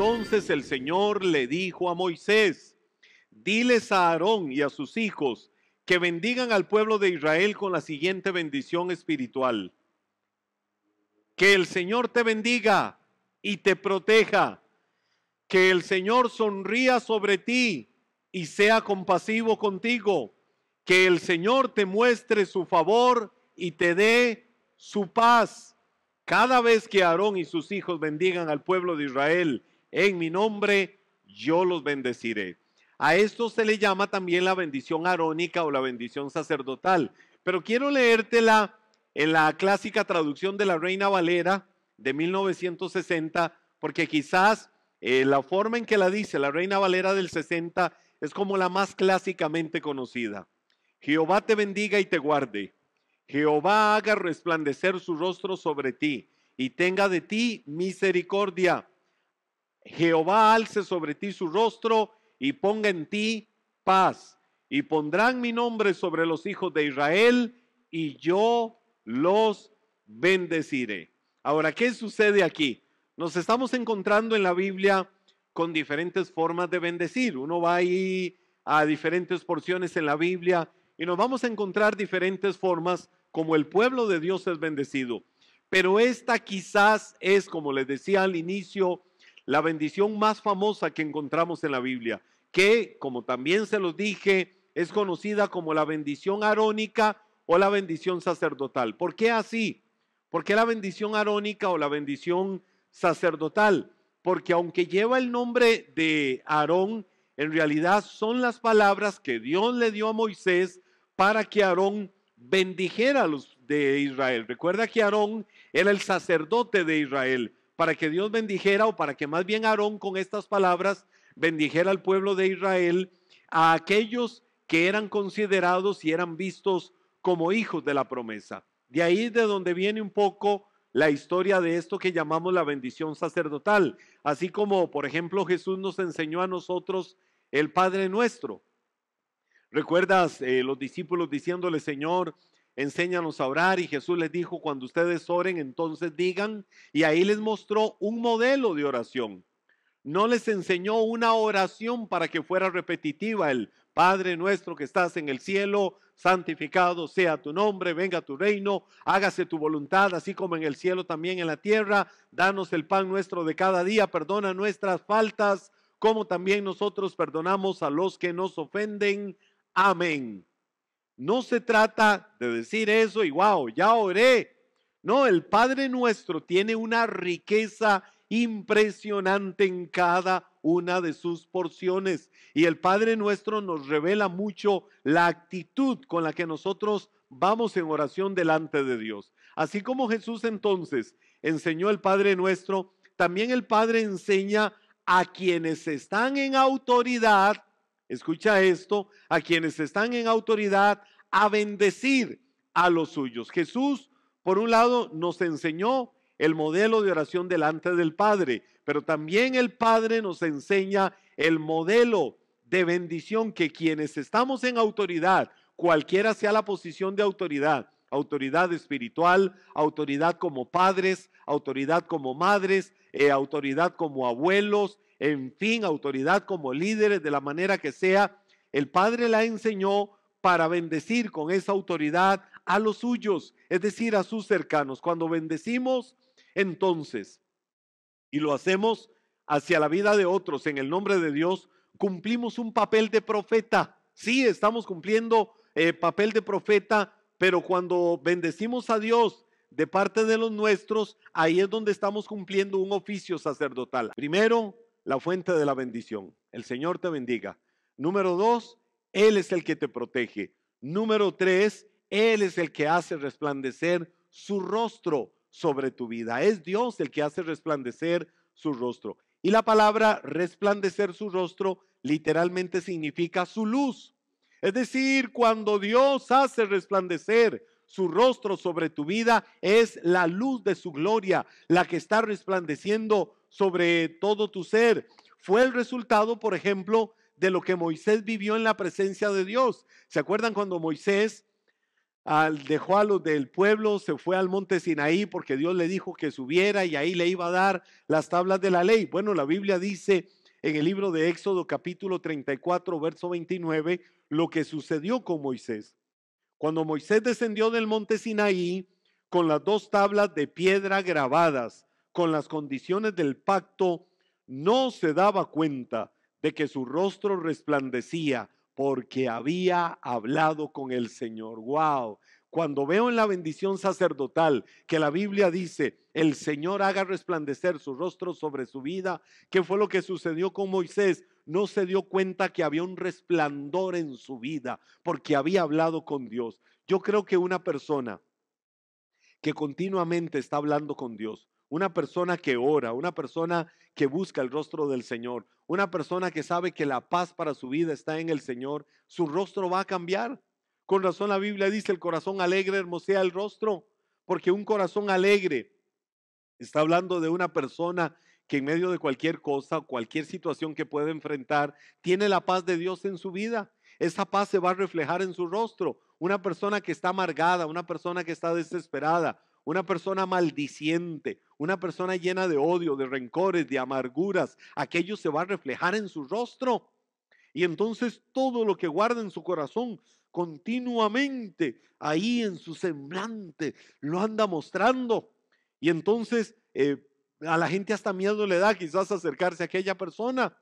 Entonces el Señor le dijo a Moisés, diles a Aarón y a sus hijos que bendigan al pueblo de Israel con la siguiente bendición espiritual. Que el Señor te bendiga y te proteja. Que el Señor sonría sobre ti y sea compasivo contigo. Que el Señor te muestre su favor y te dé su paz. Cada vez que Aarón y sus hijos bendigan al pueblo de Israel en mi nombre yo los bendeciré. A esto se le llama también la bendición arónica o la bendición sacerdotal. Pero quiero leértela en la clásica traducción de la Reina Valera de 1960, porque quizás eh, la forma en que la dice la Reina Valera del 60 es como la más clásicamente conocida. Jehová te bendiga y te guarde. Jehová haga resplandecer su rostro sobre ti y tenga de ti misericordia. Jehová alce sobre ti su rostro y ponga en ti paz. Y pondrán mi nombre sobre los hijos de Israel y yo los bendeciré. Ahora, ¿qué sucede aquí? Nos estamos encontrando en la Biblia con diferentes formas de bendecir. Uno va ahí a diferentes porciones en la Biblia y nos vamos a encontrar diferentes formas como el pueblo de Dios es bendecido. Pero esta quizás es, como les decía al inicio, la bendición más famosa que encontramos en la Biblia, que, como también se los dije, es conocida como la bendición arónica o la bendición sacerdotal. ¿Por qué así? ¿Por qué la bendición arónica o la bendición sacerdotal? Porque aunque lleva el nombre de Aarón, en realidad son las palabras que Dios le dio a Moisés para que Aarón bendijera a los de Israel. Recuerda que Aarón era el sacerdote de Israel, para que Dios bendijera o para que más bien Aarón con estas palabras bendijera al pueblo de Israel, a aquellos que eran considerados y eran vistos como hijos de la promesa. De ahí de donde viene un poco la historia de esto que llamamos la bendición sacerdotal, así como por ejemplo Jesús nos enseñó a nosotros el Padre nuestro. ¿Recuerdas eh, los discípulos diciéndole, Señor, enséñanos a orar. Y Jesús les dijo, cuando ustedes oren, entonces digan. Y ahí les mostró un modelo de oración. No les enseñó una oración para que fuera repetitiva, el Padre nuestro que estás en el cielo, santificado sea tu nombre, venga tu reino, hágase tu voluntad, así como en el cielo también en la tierra, danos el pan nuestro de cada día, perdona nuestras faltas, como también nosotros perdonamos a los que nos ofenden. Amén. No se trata de decir eso y wow, ya oré. No, el Padre nuestro tiene una riqueza impresionante en cada una de sus porciones. Y el Padre nuestro nos revela mucho la actitud con la que nosotros vamos en oración delante de Dios. Así como Jesús entonces enseñó el Padre nuestro, también el Padre enseña a quienes están en autoridad escucha esto, a quienes están en autoridad, a bendecir a los suyos. Jesús, por un lado, nos enseñó el modelo de oración delante del Padre, pero también el Padre nos enseña el modelo de bendición que quienes estamos en autoridad, cualquiera sea la posición de autoridad, autoridad espiritual, autoridad como padres, autoridad como madres, eh, autoridad como abuelos, en fin, autoridad como líderes, de la manera que sea. El Padre la enseñó para bendecir con esa autoridad a los suyos, es decir, a sus cercanos. Cuando bendecimos, entonces, y lo hacemos hacia la vida de otros en el nombre de Dios, cumplimos un papel de profeta. Sí, estamos cumpliendo eh, papel de profeta, pero cuando bendecimos a Dios de parte de los nuestros, ahí es donde estamos cumpliendo un oficio sacerdotal. Primero, la fuente de la bendición. El Señor te bendiga. Número dos, Él es el que te protege. Número tres, Él es el que hace resplandecer su rostro sobre tu vida. Es Dios el que hace resplandecer su rostro. Y la palabra resplandecer su rostro literalmente significa su luz. Es decir, cuando Dios hace resplandecer su rostro sobre tu vida, es la luz de su gloria la que está resplandeciendo sobre todo tu ser. Fue el resultado, por ejemplo, de lo que Moisés vivió en la presencia de Dios. ¿Se acuerdan cuando Moisés al, dejó a los del pueblo, se fue al monte Sinaí porque Dios le dijo que subiera y ahí le iba a dar las tablas de la ley? Bueno, la Biblia dice en el libro de Éxodo capítulo 34, verso 29, lo que sucedió con Moisés. Cuando Moisés descendió del monte Sinaí con las dos tablas de piedra grabadas, con las condiciones del pacto, no se daba cuenta de que su rostro resplandecía porque había hablado con el Señor. ¡Wow! Cuando veo en la bendición sacerdotal que la Biblia dice, el Señor haga resplandecer su rostro sobre su vida, ¿qué fue lo que sucedió con Moisés? No se dio cuenta que había un resplandor en su vida porque había hablado con Dios. Yo creo que una persona que continuamente está hablando con Dios, una persona que ora, una persona que busca el rostro del Señor, una persona que sabe que la paz para su vida está en el Señor, su rostro va a cambiar. Con razón la Biblia dice, el corazón alegre hermosea el rostro, porque un corazón alegre está hablando de una persona que en medio de cualquier cosa, cualquier situación que pueda enfrentar, tiene la paz de Dios en su vida. Esa paz se va a reflejar en su rostro. Una persona que está amargada, una persona que está desesperada, una persona maldiciente, una persona llena de odio, de rencores, de amarguras, aquello se va a reflejar en su rostro. Y entonces todo lo que guarda en su corazón continuamente ahí en su semblante lo anda mostrando. Y entonces eh, a la gente hasta miedo le da quizás acercarse a aquella persona.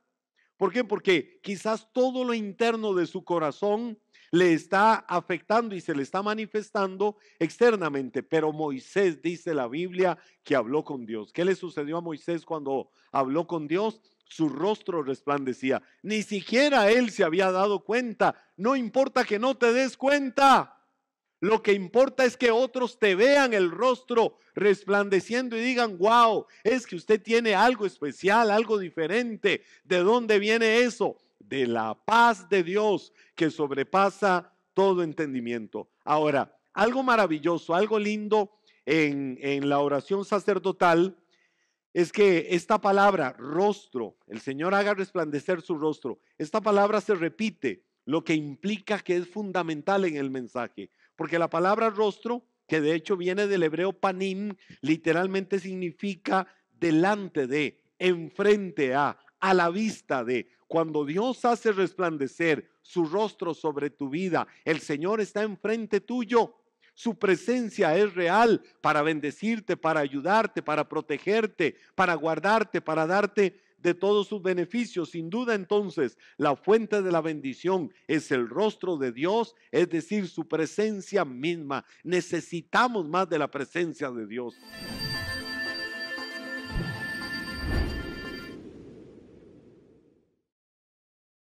¿Por qué? Porque quizás todo lo interno de su corazón le está afectando y se le está manifestando externamente. Pero Moisés dice la Biblia que habló con Dios. ¿Qué le sucedió a Moisés cuando habló con Dios? Su rostro resplandecía. Ni siquiera él se había dado cuenta. No importa que no te des cuenta. Lo que importa es que otros te vean el rostro resplandeciendo y digan, wow, es que usted tiene algo especial, algo diferente. ¿De dónde viene eso? de la paz de Dios que sobrepasa todo entendimiento. Ahora, algo maravilloso, algo lindo en, la oración sacerdotal es que esta palabra rostro, el Señor haga resplandecer su rostro, esta palabra se repite, lo que implica que es fundamental en el mensaje, porque la palabra rostro, que de hecho viene del hebreo panim, literalmente significa delante de, enfrente a, a la vista de. Cuando Dios hace resplandecer su rostro sobre tu vida, el Señor está enfrente tuyo. Su presencia es real para bendecirte, para ayudarte, para protegerte, para guardarte, para darte de todos sus beneficios. Sin duda entonces, la fuente de la bendición es el rostro de Dios, es decir, su presencia misma. Necesitamos más de la presencia de Dios.